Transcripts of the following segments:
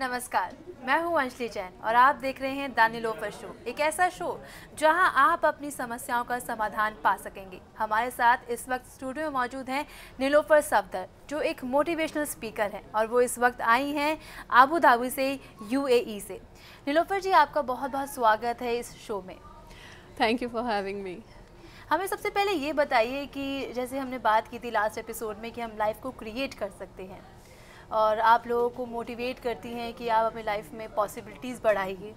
नमस्कार मैं हूं अंशली जैन और आप देख रहे हैं दानिलोफर शो एक ऐसा शो जहां आप अपनी समस्याओं का समाधान पा सकेंगे हमारे साथ इस वक्त स्टूडियो में मौजूद हैं नीलोफर सफदर जो एक मोटिवेशनल स्पीकर हैं और वो इस वक्त आई हैं आबू धाबी से यूएई e से नीलोफर जी आपका बहुत बहुत स्वागत है इस शो में thank you for having me हमें सबसे पहले ये बताइए कि जैसे हमने बात की थी लास्ट एपिसोड में कि हम लाइफ को क्रिएट कर सकते हैं और आप लोगों को मोटिवेट करती हैं कि आप अपनी लाइफ में पॉसिबिलिटीज़ बढ़ाइए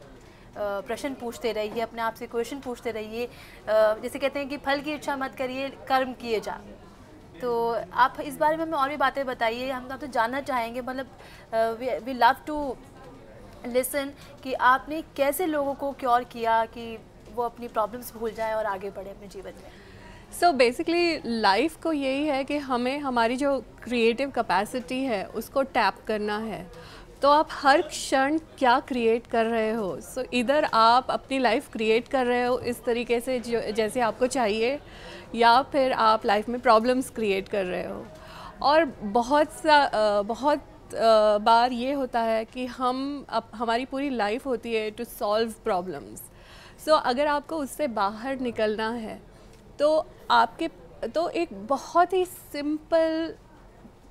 प्रश्न पूछते रहिए अपने आप से क्वेश्चन पूछते रहिए जैसे कहते हैं कि फल की इच्छा मत करिए कर्म किए जा तो आप इस बारे में हमें और भी बातें बताइए हम तो जानना चाहेंगे मतलब वी लव टू लिसन कि आपने कैसे लोगों को क्योर किया कि वो अपनी प्रॉब्लम्स भूल जाएं और आगे बढ़े अपने जीवन में सो बेसिकली लाइफ को यही है कि हमें हमारी जो क्रिएटिव कैपेसिटी है उसको टैप करना है तो आप हर क्षण क्या क्रिएट कर रहे हो सो so, इधर आप अपनी लाइफ क्रिएट कर रहे हो इस तरीके से जो जैसे आपको चाहिए या फिर आप लाइफ में प्रॉब्लम्स क्रिएट कर रहे हो और बहुत सा बहुत बार ये होता है कि हम अप, हमारी पूरी लाइफ होती है टू सॉल्व प्रॉब्लम्स सो अगर आपको उससे बाहर निकलना है तो आपके तो एक बहुत ही सिंपल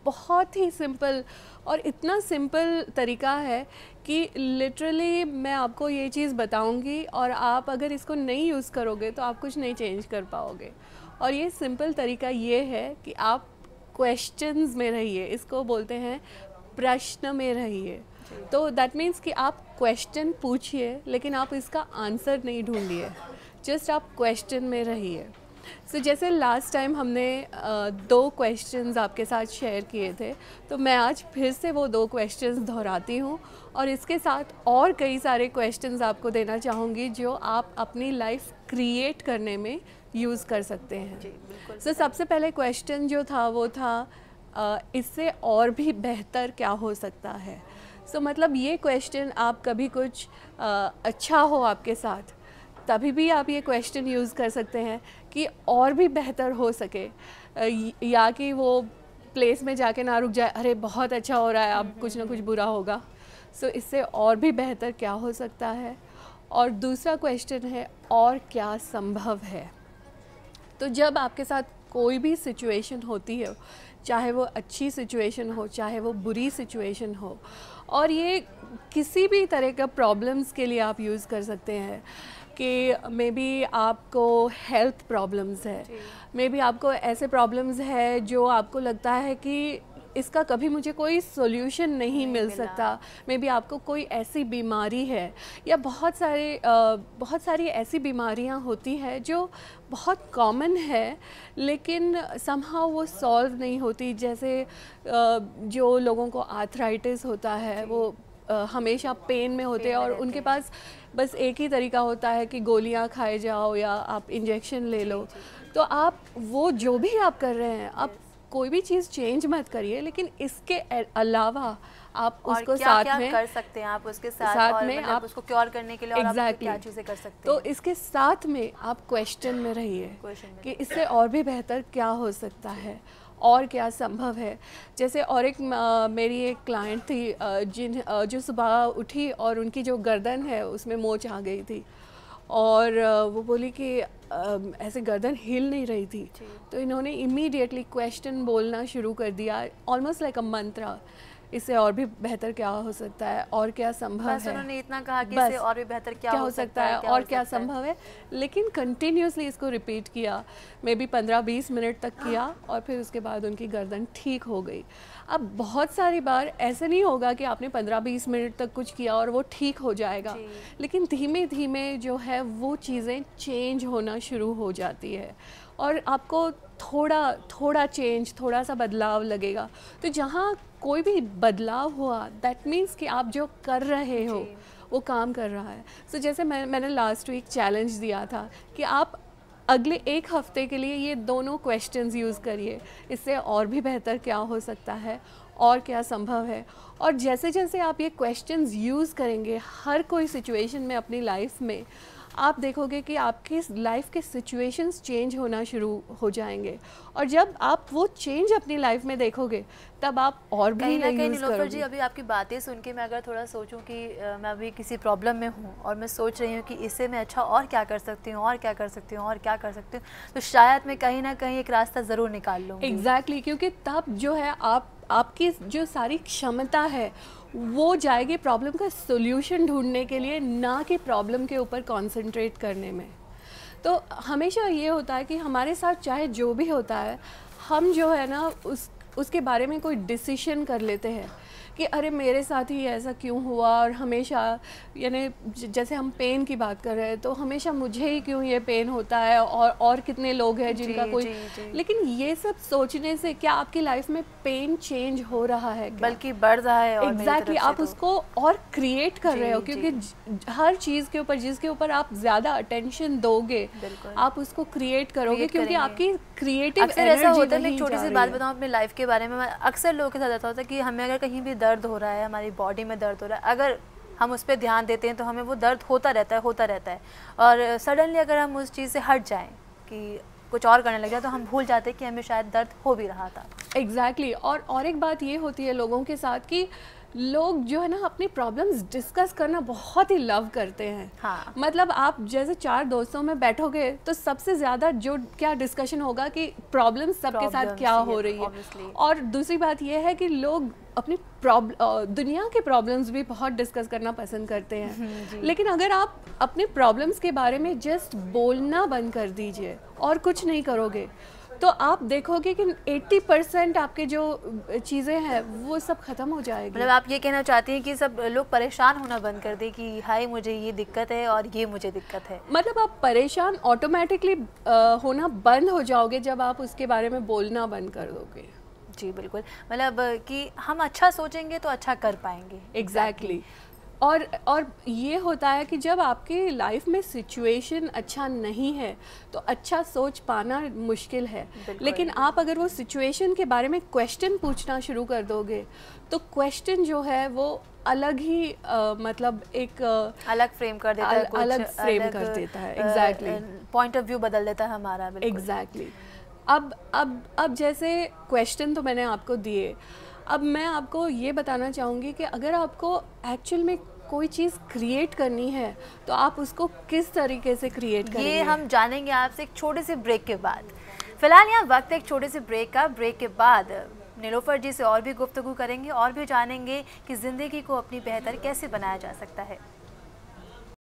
बहुत ही सिंपल और इतना सिंपल तरीका है कि लिटरली मैं आपको ये चीज़ बताऊंगी और आप अगर इसको नहीं यूज़ करोगे तो आप कुछ नहीं चेंज कर पाओगे और ये सिंपल तरीका ये है कि आप क्वेश्चंस में रहिए इसको बोलते हैं प्रश्न में रहिए तो दैट मीन्स कि आप क्वेश्चन पूछिए लेकिन आप इसका आंसर नहीं ढूंढिए जस्ट आप क्वेश्चन में रहिए सो so, जैसे लास्ट टाइम हमने दो क्वेश्चंस आपके साथ शेयर किए थे तो मैं आज फिर से वो दो क्वेश्चंस दोहराती हूँ और इसके साथ और कई सारे क्वेश्चंस आपको देना चाहूँगी जो आप अपनी लाइफ क्रिएट करने में यूज़ कर सकते हैं सो so, सबसे पहले क्वेश्चन जो था वो था इससे और भी बेहतर क्या हो सकता है सो so, मतलब ये क्वेश्चन आप कभी कुछ आ, अच्छा हो आपके साथ तभी भी आप ये क्वेश्चन यूज़ कर सकते हैं कि और भी बेहतर हो सके या कि वो प्लेस में जाके ना रुक जाए अरे बहुत अच्छा हो रहा है अब कुछ ना कुछ बुरा होगा सो so, इससे और भी बेहतर क्या हो सकता है और दूसरा क्वेश्चन है और क्या संभव है तो जब आपके साथ कोई भी सिचुएशन होती है चाहे वो अच्छी सिचुएशन हो चाहे वो बुरी सिचुएशन हो और ये किसी भी तरह का प्रॉब्लम्स के लिए आप यूज़ कर सकते हैं कि मे बी आपको हेल्थ प्रॉब्लम्स है मे बी आपको ऐसे प्रॉब्लम्स है जो आपको लगता है कि इसका कभी मुझे कोई सोल्यूशन नहीं, नहीं मिल सकता मे बी आपको कोई ऐसी बीमारी है या बहुत सारे बहुत सारी ऐसी बीमारियां होती हैं जो बहुत कॉमन है लेकिन समहा वो सॉल्व नहीं होती जैसे जो लोगों को आर्थराइटिस होता है वो हमेशा पेन में होते हैं और उनके पास बस एक ही तरीका होता है कि गोलियां खाए जाओ या आप इंजेक्शन ले लो तो आप वो जो भी आप कर रहे हैं आप कोई भी चीज़ चेंज मत करिए लेकिन इसके अलावा आप उसको क्या, साथ क्या में कर सकते हैं आप उसके साथ, साथ और में मतलब आप उसको क्योर करने के लिए और exactly, आप क्या चीज़ें कर सकते तो हैं तो इसके साथ में आप क्वेश्चन में रहिए कि इससे और भी बेहतर क्या हो सकता है और क्या संभव है जैसे और एक मेरी एक क्लाइंट थी जिन जो सुबह उठी और उनकी जो गर्दन है उसमें मोच आ गई थी और वो बोली कि ऐसे गर्दन हिल नहीं रही थी तो इन्होंने इमीडिएटली क्वेश्चन बोलना शुरू कर दिया ऑलमोस्ट लाइक अ मंत्रा इससे और भी बेहतर क्या हो सकता है और क्या संभव है उन्होंने इतना कहा कि इससे और भी बेहतर क्या, क्या हो सकता है और क्या संभव है लेकिन कंटिन्यूसली इसको रिपीट किया मे बी पंद्रह बीस मिनट तक किया हाँ। और फिर उसके बाद उनकी गर्दन ठीक हो गई अब बहुत सारी बार ऐसे नहीं होगा कि आपने पंद्रह बीस मिनट तक कुछ किया और वो ठीक हो जाएगा लेकिन धीमे धीमे जो है वो चीज़ें चेंज होना शुरू हो जाती है और आपको थोड़ा थोड़ा चेंज थोड़ा सा बदलाव लगेगा तो जहाँ कोई भी बदलाव हुआ दैट मीन्स कि आप जो कर रहे हो वो काम कर रहा है सो so, जैसे मैं मैंने लास्ट वीक चैलेंज दिया था कि आप अगले एक हफ्ते के लिए ये दोनों क्वेश्चंस यूज़ करिए इससे और भी बेहतर क्या हो सकता है और क्या संभव है और जैसे जैसे आप ये क्वेश्चंस यूज़ करेंगे हर कोई सिचुएशन में अपनी लाइफ में आप देखोगे कि आपकी लाइफ के सिचुएशंस चेंज होना शुरू हो जाएंगे और जब आप वो चेंज अपनी लाइफ में देखोगे तब आप और भी कहीं ना कहीं नीलोफर जी अभी आपकी बातें सुन के मैं अगर थोड़ा सोचूं कि मैं अभी किसी प्रॉब्लम में हूँ और मैं सोच रही हूँ कि इससे मैं अच्छा और क्या कर सकती हूँ और क्या कर सकती हूँ और क्या कर सकती हूँ तो शायद मैं कहीं ना कहीं एक रास्ता ज़रूर निकाल लूँ एग्जैक्टली exactly, क्योंकि तब जो है आप आपकी जो सारी क्षमता है वो जाएगी प्रॉब्लम का सोल्यूशन ढूंढने के लिए ना कि प्रॉब्लम के ऊपर कंसंट्रेट करने में तो हमेशा ये होता है कि हमारे साथ चाहे जो भी होता है हम जो है ना उस उसके बारे में कोई डिसीशन कर लेते हैं कि अरे मेरे साथ ही ऐसा क्यों हुआ और हमेशा यानी जैसे हम पेन की बात कर रहे हैं तो हमेशा मुझे ही क्यों ये पेन होता है और और कितने लोग हैं जिनका जी, कोई जी, जी. लेकिन ये सब सोचने से क्या आपकी लाइफ में पेन चेंज हो रहा है क्या? बल्कि बढ़ रहा है एग्जैक्टली exactly, आप तो। उसको और क्रिएट कर रहे हो क्योंकि हर चीज़ के ऊपर जिसके ऊपर आप ज़्यादा अटेंशन दोगे आप उसको क्रिएट करोगे क्योंकि आपकी क्रिएटिव ऐसा होता है छोटी सी बात बताऊँ अपनी लाइफ के बारे में अक्सर लोगों के साथ ऐसा होता है कि हमें अगर कहीं भी दर्द हो रहा है हमारी बॉडी में दर्द हो रहा है अगर हम उस पर ध्यान देते हैं तो हमें वो दर्द होता रहता है होता रहता है और सडनली अगर हम उस चीज़ से हट जाएँ कि कुछ और करने लग जाए तो हम भूल जाते हैं कि हमें शायद दर्द हो भी रहा था एग्जैक्टली exactly. और और एक बात ये होती है लोगों के साथ कि लोग जो है ना अपनी प्रॉब्लम्स डिस्कस करना बहुत ही लव करते हैं हाँ मतलब आप जैसे चार दोस्तों में बैठोगे तो सबसे ज़्यादा जो क्या डिस्कशन होगा कि प्रॉब्लम्स सबके साथ क्या हो रही है obviously. और दूसरी बात यह है कि लोग अपनी दुनिया के प्रॉब्लम्स भी बहुत डिस्कस करना पसंद करते हैं हम्म, लेकिन अगर आप अपने प्रॉब्लम्स के बारे में जस्ट बोलना बंद कर दीजिए और कुछ नहीं करोगे तो आप देखोगे कि 80 परसेंट आपके जो चीज़ें हैं वो सब ख़त्म हो जाएगी मतलब आप ये कहना चाहती हैं कि सब लोग परेशान होना बंद कर दें कि हाय मुझे ये दिक्कत है और ये मुझे दिक्कत है मतलब आप परेशान ऑटोमेटिकली होना बंद हो जाओगे जब आप उसके बारे में बोलना बंद कर दोगे जी बिल्कुल मतलब कि हम अच्छा सोचेंगे तो अच्छा कर पाएंगे एग्जैक्टली exactly. exactly. और और ये होता है कि जब आपके लाइफ में सिचुएशन अच्छा नहीं है तो अच्छा सोच पाना मुश्किल है लेकिन आप अगर वो सिचुएशन के बारे में क्वेश्चन पूछना शुरू कर दोगे तो क्वेश्चन जो है वो अलग ही आ, मतलब एक आ, अलग फ्रेम कर देता अल, है अलग फ्रेम अलग, कर देता है एग्जैक्टली पॉइंट ऑफ व्यू बदल देता है हमारा एग्जैक्टली exactly. अब अब अब जैसे क्वेश्चन तो मैंने आपको दिए अब मैं आपको ये बताना चाहूँगी कि अगर आपको एक्चुअल में कोई चीज़ क्रिएट करनी है तो आप उसको किस तरीके से क्रिएट करेंगे ये हम जानेंगे आपसे एक छोटे से ब्रेक के बाद फिलहाल यहाँ वक्त एक छोटे से ब्रेक का ब्रेक के बाद नीलोफर जी से और भी गुफ्तगु करेंगे और भी जानेंगे कि ज़िंदगी को अपनी बेहतर कैसे बनाया जा सकता है